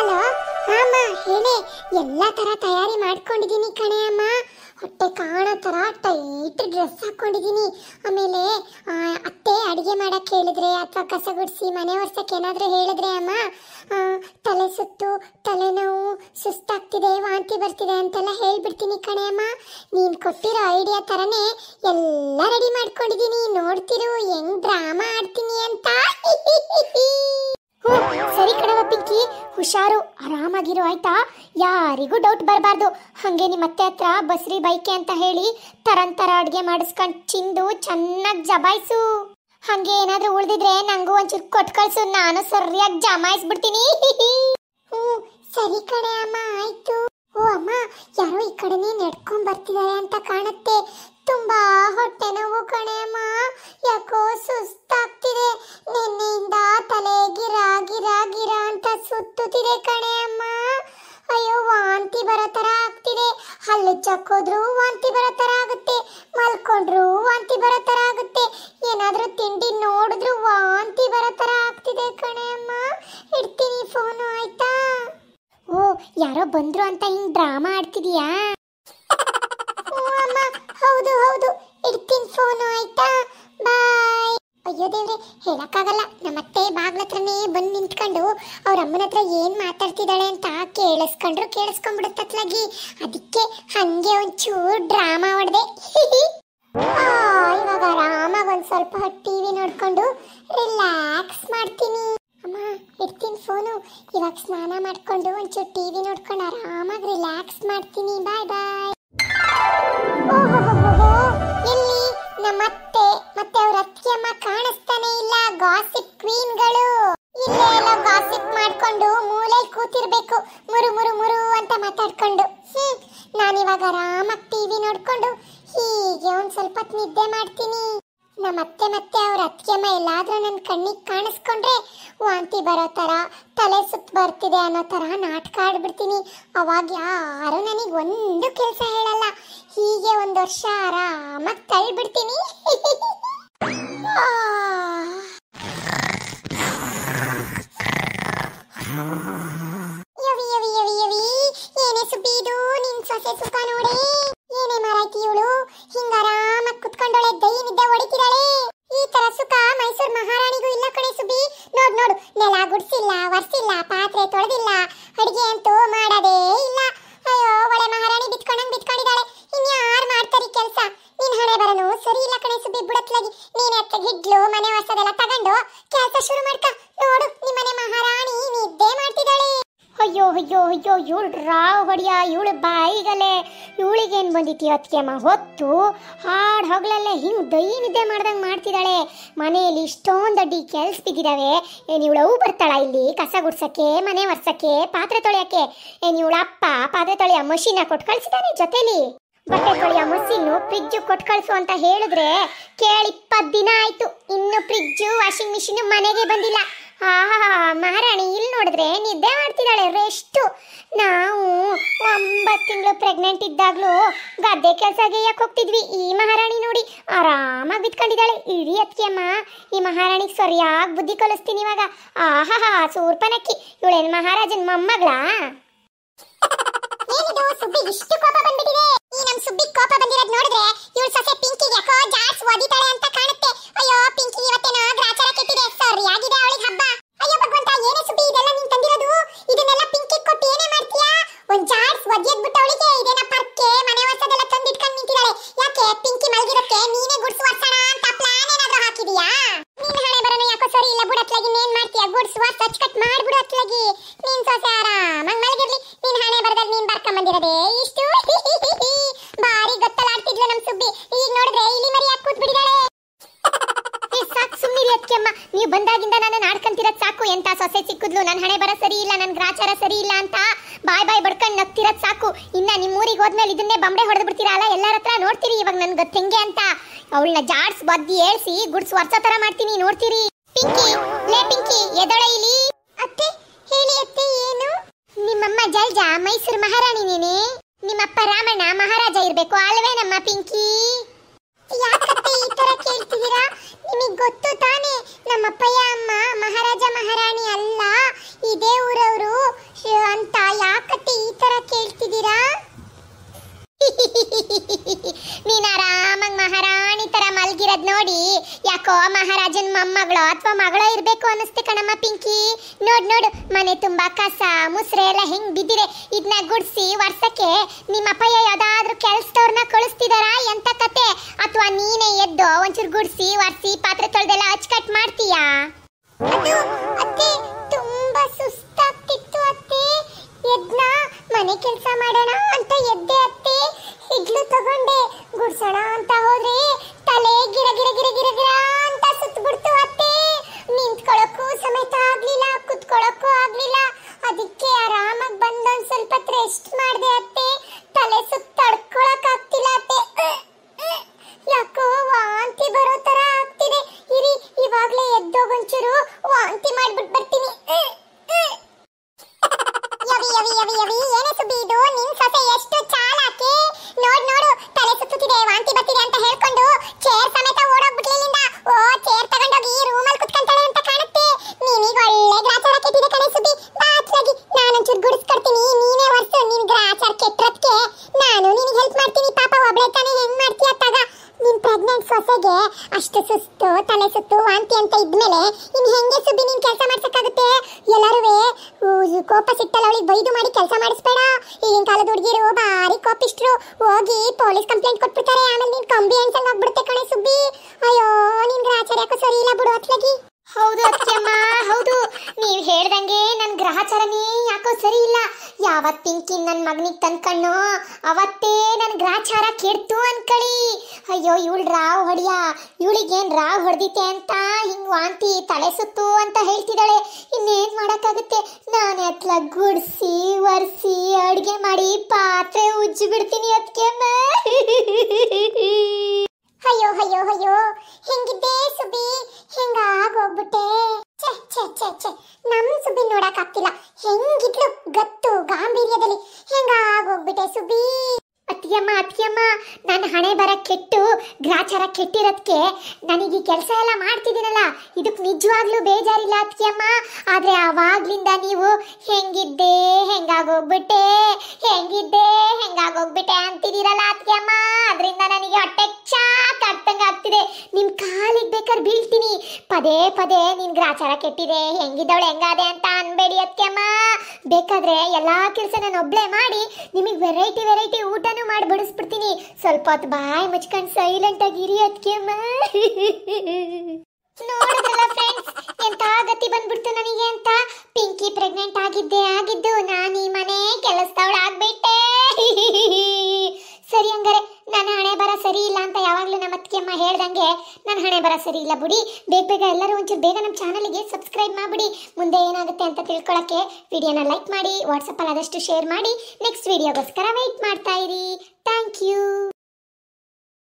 hello ಅಮ್ಮ ಹೇಳಿ ಎಲ್ಲ ತರ ತಯಾರಿ ಮಾಡ್ಕೊಂಡಿದ್ದೀನಿ ಕಣೆ ಅಮ್ಮ ಹೊಟ್ಟೆ ಕಾಣೋ ಥರ ಟೈಟ್ ಡ್ರೆಸ್ ಹಾಕ್ಕೊಂಡಿದ್ದೀನಿ ಆಮೇಲೆ ಅತ್ತೆ ಅಡುಗೆ ಮಾಡೋಕ್ಕೆ ಹೇಳಿದ್ರೆ ಅಥವಾ ಕಸ ಗುಡಿಸಿ ಮನೆ ಒರ್ಸಕ್ಕೆ ಏನಾದರೂ ಹೇಳಿದ್ರೆ ಅಮ್ಮ ತಲೆ ಸುತ್ತು ತಲೆನೋವು ಸುಸ್ತಾಗ್ತಿದೆ ವಾಂತಿ ಬರ್ತಿದೆ ಅಂತೆಲ್ಲ ಹೇಳ್ಬಿಡ್ತೀನಿ ಕಣೆ ಅಮ್ಮ ನೀನು ಕೊಟ್ಟಿರೋ ಐಡಿಯಾ ಥರನೇ ಎಲ್ಲ ರೆಡಿ ಮಾಡ್ಕೊಂಡಿದ್ದೀನಿ ನೋಡ್ತಿರು ಹೆಂಗ್ ಡ್ರಾಮಾ ಆಡ್ತೀನಿ ಅಂತ ಸರಿ ಕಣವ ಪಿಂಕಿ ಹುಷಾರು ಆರಾಮಾಗಿರು ಆಯ್ತಾ ಯಾರಿಗೂ ಡೌಟ್ ಬರಬಾರ್ದು ಹಾಗೆ ನಿಮ್ಮ ಅತ್ತೆ ಹತ್ರ ಬಸ್ರಿ ಬೈಕೆ ಅಂತ ಹೇಳಿ ತರಂತರ ಅಡುಗೆ ಮಾಡಿಸ್ಕೊಂಡ್ ಚಿಂದು ಚೆನ್ನಾಗಿ ಜಬಾಯಿಸು ಹಾಗೆ ಏನಾದ್ರೂ ಉಳಿದಿದ್ರೆ ನಂಗೂ ಒಂಚೂರು ಕೊಟ್ಟು ಕಳಿಸು ನಾನು ಸರಿಯಾಗಿ ಜಮಾಯಿಸ್ಬಿಡ್ತೀನಿ ಹ್ಞೂ ಸರಿ ಕಣೆ ಅಮ್ಮ ಆಯ್ತು ಓ ಅಮ್ಮ ಯಾರೋ ಈ ಕಡೆನೇ ನಡ್ಕೊಂಡ್ ಬರ್ತಿದ್ದಾರೆ ಅಂತ ಕಾಣುತ್ತೆ ತುಂಬಾ ಹೊಟ್ಟೆ ನೋವು ಅಮ್ಮ ಯಾಕೋ ಸುಸ್ತಾಗ್ತಿದೆ ನಿನ್ನೆಯಿಂದ ತಲೆ ಗಿರ ಗಿರ ಗಿರ ಅಂತ ಸುತ್ತುತ್ತಿದೆ ಕಣೆಯಮ್ಮ ಅಯ್ಯೋ ವಾಂತಿ ಬರೋ ಥರ ಆಗ್ತಿದೆ ಹಲ್ಲು ಚಕ್ಕೋದ್ರು ವಾಂತಿ ಬರೋ ಥರ ಆಗುತ್ತೆ ಮಲ್ಕೊಂಡ್ರು ವಾಂತಿ ಬರೋ ಥರ ಆಗುತ್ತೆ ಏನಾದರೂ ತಿಂಡಿ ನೋಡಿದ್ರು ವಾಂತಿ ಬರೋ ಥರ ಆಗ್ತಿದೆ ಕಣೆಯಮ್ಮ ಇಡ್ತೀನಿ ಫೋನು ಆಯ್ತಾ ಓ ಯಾರೋ ಬಂದ್ರು ಅಂತ ಹಿಂಗೆ ಡ್ರಾಮಾ ಆಡ್ತಿದೀಯಾ ಅಮ್ಮ ಹೌದು ಹೌದು ಇಡ್ತೀನಿ ಫೋನು ಆಯ್ತಾ ಬಾಯ್ ಅಯ್ಯೋ ದೇವ್ರೆ ಹೇಳಕ್ಕಾಗಲ್ಲ ನಮ್ಮ ಬಾಗ್ಲ ಹತ್ರನೇ ಬಂದು ನಿಂತ್ಕೊಂಡು ಅವ್ರ ಅಮ್ಮನ ಹತ್ರ ಏನು ಮಾತಾಡ್ತಿದ್ದಾಳೆ ಅಂತ ಕೇಳಿಸ್ಕೊಂಡ್ರು ಕೇಳಿಸ್ಕೊಂಡ್ಬಿಡುತ್ತತ್ಲಾಗಿ ಅದಕ್ಕೆ ಹಂಗೆ ಒಂಚೂರು ಡ್ರಾಮಾ ಹೊಡೆದೆ ಇವಾಗ ಆರಾಮಾಗಿ ಒಂದ್ ಸ್ವಲ್ಪ ಟಿವಿ ನೋಡ್ಕೊಂಡು ರಿಲ್ಯಾಕ್ಸ್ ಮಾಡ್ತೀನಿ ಅಮ್ಮ ಇಡ್ತೀನಿ ಫೋನು ಇವಾಗ ಸ್ನಾನ ಮಾಡ್ಕೊಂಡು ಒಂಚೂರು ಟಿವಿ ನೋಡ್ಕೊಂಡು ಆರಾಮಾಗಿ ರಿಲ್ಯಾಕ್ಸ್ ಮಾಡ್ತೀನಿ ಬಾಯ್ ಬಾಯ್ ನೋಡ್ಕೊಂಡು ಹೀಗೆ ಒಂದು ಸ್ವಲ್ಪ ನಿದ್ದೆ ಮಾಡ್ತೀನಿ ನಮ್ಮ ಅತ್ತೆ ಮತ್ತೆ ಅವ್ರ ಅಮ್ಮ ಎಲ್ಲಾದ್ರೂ ನನ್ನ ಕಣ್ಣಿಗೆ ಕಾಣಿಸ್ಕೊಂಡ್ರೆ ವಾಂತಿ ಬರೋ ಥರ ತಲೆ ಸುತ್ತ ಬರ್ತಿದೆ ಅನ್ನೋ ಥರ ನಾಟಕ ಆಡ್ಬಿಡ್ತೀನಿ ಅವಾಗ ಯಾರು ನನಗೆ ಒಂದು ಕೆಲಸ ಹೇಳಲ್ಲ ಹೀಗೆ ಒಂದು ವರ್ಷ ಆರಾಮಾಗಿ ತಳ್ಳಿಬಿಡ್ತೀನಿ ಹಿಡ್ಲು ಮನೆ ಹೊಸದೆಲ್ಲ ತಗೊಂಡು ಕೆಲಸ ಶುರು ಮಾಡ್ಕ ನೋಡು ಮನೆ ಮಹಾರಾಣಿ ನಿದ್ದೆ ಮಾಡ್ತಿದ್ದಾಳೆ ಅಯ್ಯೋ ಅಯ್ಯೋ ಅಯ್ಯೋ ಇವಳು ರಾವ್ ಹೊಡಿಯ ಇವಳು ಬಾಯಿಗಲೆ ಇವಳಿಗೇನು ಬಂದಿತಿ ಅತ್ಕೆಮ್ಮ ಹೊತ್ತು ಹಾಡು ಹಗಲೆಲ್ಲ ಹಿಂಗೆ ದೈ ನಿದ್ದೆ ಮಾಡ್ದಂಗೆ ಮಾಡ್ತಿದ್ದಾಳೆ ಮನೆಯಲ್ಲಿ ಇಷ್ಟೊಂದು ಅಡ್ಡಿ ಕೆಲ್ಸ ಬಿದ್ದಿದ್ದಾವೆ ಏನು ಇವಳವು ಬರ್ತಾಳ ಇಲ್ಲಿ ಕಸ ಗುಡ್ಸಕ್ಕೆ ಮನೆ ಒರ್ಸಕ್ಕೆ ಪಾತ್ರೆ ತೊಳೆಯೋಕ್ಕೆ ಏನು ಇವಳಪ್ಪ ಪಾತ್ರೆ ತೊಳೆಯೋ ಮಷೀನ ಕೊಟ್ಟು ಕಳಿಸಿದ್ದಾನೆ ಜೊತೇಲಿ ಕೊಳಿಯ ಮುಸ್ಸಿನ್ನು ಫ್ರಿಜ್ಜು ಕೊಟ್ಟು ಕಳಿಸು ಅಂತ ಹೇಳಿದ್ರೆ ಕೇಳಿ ಇಪ್ಪತ್ತು ದಿನ ಆಯ್ತು ಇನ್ನು ಫ್ರಿಜ್ಜು ವಾಷಿಂಗ್ ಮಿಷಿನ್ ಮನೆಗೆ ಬಂದಿಲ್ಲ ಆಹಾ ಮಹಾರಾಣಿ ಇಲ್ಲಿ ನೋಡಿದ್ರೆ ನಿದ್ದೆ ಮಾಡ್ತಿದ್ದಾಳೆ ರೆಸ್ಟ್ ನಾವು ಒಂಬತ್ತು ತಿಂಗಳು ಪ್ರೆಗ್ನೆಂಟ್ ಇದ್ದಾಗಲೂ ಗದ್ದೆ ಕೆಲಸ ಗೇಯಕ್ಕೆ ಹೋಗ್ತಿದ್ವಿ ಈ ಮಹಾರಾಣಿ ನೋಡಿ ಆರಾಮಾಗಿ ಬಿತ್ಕೊಂಡಿದ್ದಾಳೆ ಇಡೀ ಅಮ್ಮ ಈ ಮಹಾರಾಣಿಗೆ ಸರಿಯಾಗಿ ಬುದ್ಧಿ ಕಲಿಸ್ತೀನಿ ಇವಾಗ ಆಹಾ ಸೂರ್ಪನಕ್ಕಿ ಇವಳೇನು ಮಹಾರಾಜನ ಮೊಮ್ಮಗಳಾ ಇವತ್ತು ಸುಬ್ಬಿಗೆ ಇಷ್ಟು ಕೋಪ ಬಂದ್ಬಿಟ್ಟಿದೆ ಈ ನಮ್ ಸುಬ್ಬಿಗೆ ಕೋಪ ಬಂದಿರೋದು ನೋಡಿದ್ರೆ ಇವಳು ಸೊಸೆ ಪಿಂಕಿಗೆ ಯಾಕೋ ಜಾಡ್ಸ್ ಒದಿತಾಳೆ ಅಂತ ಕಾಣುತ್ತೆ ಅಯ್ಯೋ ಪಿಂಕ್ ನೀವು ಬಂದಾಗಿಂದ ನಾನು ನಾಡ್ಕೊಂತಿರೋದು ಸಾಕು ಎಂತ ಸೊಸೆ ಸಿಕ್ಕಿದ್ಲು ನನ್ನ ಹಣೆ ಬರ ಸರಿ ಇಲ್ಲ ನನ್ನ ಗ್ರಾಚಾರ ಸರಿ ಇಲ್ಲ ಅಂತ ಬಾಯ್ ಬಾಯ್ ಬಡ್ಕೊಂಡು ನಗ್ತಿರೋದು ಸಾಕು ಇನ್ನ ನಿಮ್ಮ ಊರಿಗೆ ಹೋದ್ಮೇಲೆ ಇದನ್ನೇ ಬಂಬಡೆ ಹೊಡೆದು ಬಿಡ್ತೀರಲ್ಲ ಎಲ್ಲರ ಹತ್ರ ನೋಡ್ತೀರಿ ಇವಾಗ ನನ್ಗೆ ತೆಂಗೆ ಅಂತ ಅವಳನ್ನ ಜಾಡ್ಸ್ ಬದ್ದಿ ಏಳ್ಸಿ ಗುಡ್ಸ್ ವರ್ಷ ತರ ಮಾಡ್ತೀನಿ ನೋಡ್ತೀರಿ ಪಿಂಕಿ ಲೇ ಪಿಂಕಿ ಎದೊಳೆ ಇಲ್ಲಿ ಅತ್ತೆ ಹೇಳಿ ಅತ್ತೆ ಏನು ನಿಮ್ಮಮ್ಮ ಜಲ್ಜಾ ಮೈಸೂರು ಮಹಾರಾಣಿ ನೀನೆ ನಿಮ್ಮಪ್ಪ ರಾಮಣ್ಣ ಮಹಾರಾಜ ಇರ್ಬೇಕು ಅಲ್ವೇ ನಮ್ಮ ಪಿಂಕಿ ಕೇಳ್ತಿದ್ದೀರಾ ನಿಮಗೆ ಗೊತ್ತು ತಾನೇ ನಮ್ಮಪ್ಪಯ್ಯ ಅಮ್ಮ ಮಹಾರಾಜ ಮಹಾರಾಣಿ ಅಲ್ಲ ಇದೇ ಇರೋದ್ ನೋಡಿ ಯಾಕೋ ಮಹಾರಾಜನ್ ಮೊಮ್ಮಗಳು ಅಥವಾ ಮಗಳ ಇರಬೇಕು ಅನ್ನಿಸ್ತೆ ಕಣಮ್ಮ ಪಿಂಕಿ ನೋಡ್ ನೋಡು ಮನೆ ತುಂಬಾ ಕಸ ಮುಸ್ರೆ ಎಲ್ಲ ಹೆಂಗ್ ಬಿದ್ದಿದೆ ಇದನ್ನ ಗುಡ್ಸಿ ವರ್ಷಕ್ಕೆ ನಿಮ್ಮ ಅಪ್ಪಯ್ಯ ಯಾವ್ದಾದ್ರು ಕೆಲಸದವ್ರನ್ನ ಕಳಿಸ್ತಿದಾರಾ ಎಂತ ಕತೆ ಅಥವಾ ನೀನೇ ಎದ್ದು ಒಂಚೂರು ಗುಡ್ಸಿ ಒರ್ಸಿ ಪಾತ್ರೆ ತೊಳೆದೆಲ್ಲ ಕಟ್ ಮಾಡ್ತೀಯಾ ಅತ್ತೆ ತುಂಬಾ ಸುಸ್ತಾಗ್ತಿತ್ತು ಅತ್ತೆ ಮನೆ ಕೆಲಸ ಮಾಡೋಣ ಅಂತ ಎದ್ದೆ ಅತ್ತೆ ಇಡ್ಲು ತಗೊಂಡೆ ಗುಡ್ಸೋಣ ಅಂತ ಹೋದ್ರೆ ತಲೆ ಗಿರ ಗಿರ ಗಿರ ಗಿರ ಗಿರ ಅಂತ ಸುತ್ತಬಿಡ್ತು ಅತ್ತೆ ನಿಂತ್ಕೊಳ್ಳೋಕ್ಕೂ ಸಮೇತ ಆಗ್ಲಿಲ್ಲ ಕುತ್ಕೊಳ್ಳೋಕ್ಕೂ ಆಗ್ಲಿಲ್ಲ ಅದಕ್ಕೆ ಆರಾಮಾಗಿ ಬಂದೊಂದು ಸ್ವಲ್ಪ ರೆಸ್ಟ್ ಮಾಡಿದೆ ಅತ್ತೆ ತಲೆ ಸುತ್ತ ತಡ್ಕೊಳಕ್ ಆಗ್ತಿಲ್ಲ ಅತ್ತೆ ಯಾಕೋ ವಾಂತಿ ಬರೋ ತರ ಆಗ್ತಿದೆ ಇರಿ ಇವಾಗ್ಲೇ ಎದ್ದೋಗೊಂಚೂರು ವಾಂತಿ ಮಾಡ್ಬಿಟ್ಟು ಬರ್ತೀನಿ ಯವಿ ಯವಿ ಯವಿ ಯವಿ ಇದು ನಿನ್ ಸೊಸೆ ಎಷ್ಟು ಚಾಲಾಕೆ ನೋಡ್ ನೋಡು ತಲೆ ಸುತ್ತುತ್ತಿದೆ ವಾಂತಿ ಬರ್ತಿದೆ ಅಂತ ಹೇಳ್ಕೊಂಡು ಚೇರ್ ಸಮೇತ ಓಡೋಗ್ಬಿಟ್ಲಿ ನಿಂದ ಓ ಚೇರ್ ತಗೊಂಡೋಗಿ ರೂಮ್ ರೂಮಲ್ಲಿ ಕುತ್ಕೊಂತಾಳೆ ಅಂತ ಕಾಣುತ್ತೆ ನೀನೀಗ ಒಳ್ಳೆ ಗ್ರಾಚಾರ ಕೆಟ್ಟಿದೆ ಕಣೆ ಸುದ್ದಿ ಬಾ ಅತ್ಲಾಗಿ ನಾನೊಂಚೂರು ಗುಡಿಸ್ಕೊಡ್ತೀನಿ ನೀ ಸೊಸೆಗೆ ಅಷ್ಟು ಸುಸ್ತು ತಲೆ ಸುತ್ತು ವಾಂತಿ ಅಂತ ಇದ್ಮೇಲೆ ಇನ್ ಹೆಂಗೆ ಸುಬ್ಬಿ ನೀನು ಕೆಲಸ ಮಾಡ್ಸಕ್ಕಾಗುತ್ತೆ ಎಲ್ಲರೂ ಕೋಪ ಸಿಟ್ಟಲ್ಲ ಅವಳಿಗೆ ಬೈದು ಮಾಡಿ ಕೆಲಸ ಮಾಡಿಸ್ಬೇಡ ಈಗಿನ ಕಾಲದ ಹುಡುಗಿರು ಭಾರಿ ಕೋಪಿಸ್ಟ್ರು ಹೋಗಿ ಪೊಲೀಸ್ ಕಂಪ್ಲೇಂಟ್ ಕೊಟ್ಬಿಡ್ತಾರೆ ಆಮೇಲೆ ನೀನು ಕಂಬಿ ಅನ್ಸಂಗ್ ಆಗ್ಬಿಡುತ್ತೆ ಕಣೆ ಸುಬ್ಬಿ ಅಯ್ಯೋ ನಿನ್ಗೆ ಆಚಾರ್ಯ ಯಾಕೋ ಸರಿ ಇಲ್ಲ ಬಿಡು ಅತ್ಲಾಗಿ ಹೌದು ಅತ್ತಮ್ಮ ಹೌದು ನೀವು ಹೇಳ್ದಂಗೆ ನನ್ನ ಗ್ರಹಚಾರನೇ ಯಾಕೋ ಸರಿ ಇಲ್ಲ ಯಾವತ್ ಪಿಂಕಿ ನನ್ನ ಮಗನಿಗೆ ತಂದ್ಕಣ್ಣು ಅವತ್ತೇ ನನ್ನ ಗ್ರಹಚಾರ ಕೆಡ್ತು ಅನ್ಕಳಿ ಅಯ್ಯೋ ಇವಳು ರಾವ್ ಹೊಡಿಯ ಏನು ರಾವ್ ಹೊಡೆದಿತ್ತೆ ಅಂತ ಹಿಂಗ್ ವಾಂತಿ ತಲೆ ಸುತ್ತು ಅಂತ ಹೇಳ್ತಿದ್ದಾಳೆ ಇನ್ನೇನು ಮಾಡೋಕ್ಕಾಗುತ್ತೆ ನಾನು ಅತ್ಲ ಗುಡಿಸಿ ಒರೆಸಿ ಅಡುಗೆ ಮಾಡಿ ಪಾತ್ರೆ ಉಜ್ಜಿ ಬಿಡ್ತೀನಿ ಅತ್ಕೆಮ್ಮ ಅತ್ತಿಗೆಮ್ಮ ಅತ್ತಿಗೆಮ್ಮ ನನ್ನ ಹಣೆ ಬರ ಕೆಟ್ಟು ಗ್ರಾಚಾರ ಕೆಟ್ಟಿರೋದಕ್ಕೆ ನನಗೆ ಈ ಕೆಲಸ ಎಲ್ಲ ಮಾಡ್ತಿದ್ದೀನಲ್ಲ ಇದಕ್ಕೆ ನಿಜವಾಗ್ಲೂ ಬೇಜಾರಿಲ್ಲ ಅತ್ತಿಗೆಮ್ಮ ಆದರೆ ಆವಾಗ್ಲಿಂದ ನೀವು ಹೆಂಗಿದ್ದೆ ಹೆಂಗಾಗೋಗ್ಬಿಟ್ಟೆ ಹೆಂಗಿದ್ದೆ ಹೆಂಗಾಗೋಗ್ಬಿಟ್ಟೆ ಅಂತಿದ್ದೀರಲ್ಲ ಅತ್ತಿಗೆಮ್ಮ ಅದರಿಂದ ನನಗೆ ಹೊಟ್ಟೆ ಪದೇ ಪದೇ ನಿನ್ ಗ್ರಾಚಾರ ಕೆಟ್ಟಿದೆ ಹೆಂಗಿದ್ದವಳು ಹೆಂಗಾದೆ ಅಂತ ಅನ್ಬೇಡಿ ಅತ್ಕೆಮ್ಮ ಬೇಕಾದ್ರೆ ಎಲ್ಲಾ ಕೆಲಸ ನಾನು ಒಬ್ಳೆ ಮಾಡಿ ನಿಮಗೆ ವೆರೈಟಿ ವೆರೈಟಿ ಊಟನೂ ಮಾಡಿ ಬಡಿಸ್ಬಿಡ್ತೀನಿ ಸ್ವಲ್ಪ ಹೊತ್ತು ಬಾಯಿ ಮುಚ್ಕೊಂಡು ಸೈಲೆಂಟ್ ಆಗಿರಿ ಇರಿ ಅತ್ಕೆಮ್ಮ ನೋಡಿದ್ರಲ್ಲ ಫ್ರೆಂಡ್ಸ್ ಎಂತ ಗತಿ ಬಂದ್ಬಿಡ್ತು ನನಗೆ ಅಂತ ಪಿಂಕಿ ಪ್ರೆಗ್ನೆಂಟ್ ಆಗಿದ್ದೆ ಆಗಿದ್ದು ನಾನು ಈ ಮನೆ ಕೆಲಸದವಳು ಸರಿ ಹಂಗಾರೆ ನಾನು ಹಣೆ ಸರಿ ಇಲ್ಲ ಅಂತ ಯಾವಾಗಲೂ ನಮ್ಮ ಅಮ್ಮ ಹೇಳ್ದಂಗೆ ನನ್ನ ಹಣೆ ಬರ ಸರಿ ಇಲ್ಲ ಬಿಡಿ ಬೇಗ ಬೇಗ ಎಲ್ಲರೂ ಒಂಚೂರು ಬೇಗ ನಮ್ಮ ಚಾನಲ್ಗೆ ಸಬ್ಸ್ಕ್ರೈಬ್ ಮಾಡಿಬಿಡಿ ಮುಂದೆ ಏನಾಗುತ್ತೆ ಅಂತ ತಿಳ್ಕೊಳ್ಳೋಕ್ಕೆ ವಿಡಿಯೋನ ಲೈಕ್ ಮಾಡಿ ವಾಟ್ಸಪ್ಪಲ್ಲಿ ಆದಷ್ಟು ಶೇರ್ ಮಾಡಿ ನೆಕ್ಸ್ಟ್ ವಿಡಿಯೋಗೋಸ್ಕರ ವೆಯ್ಟ್ ಮಾಡ್ತಾ ಇರಿ ಥ್ಯಾಂಕ್ ಯು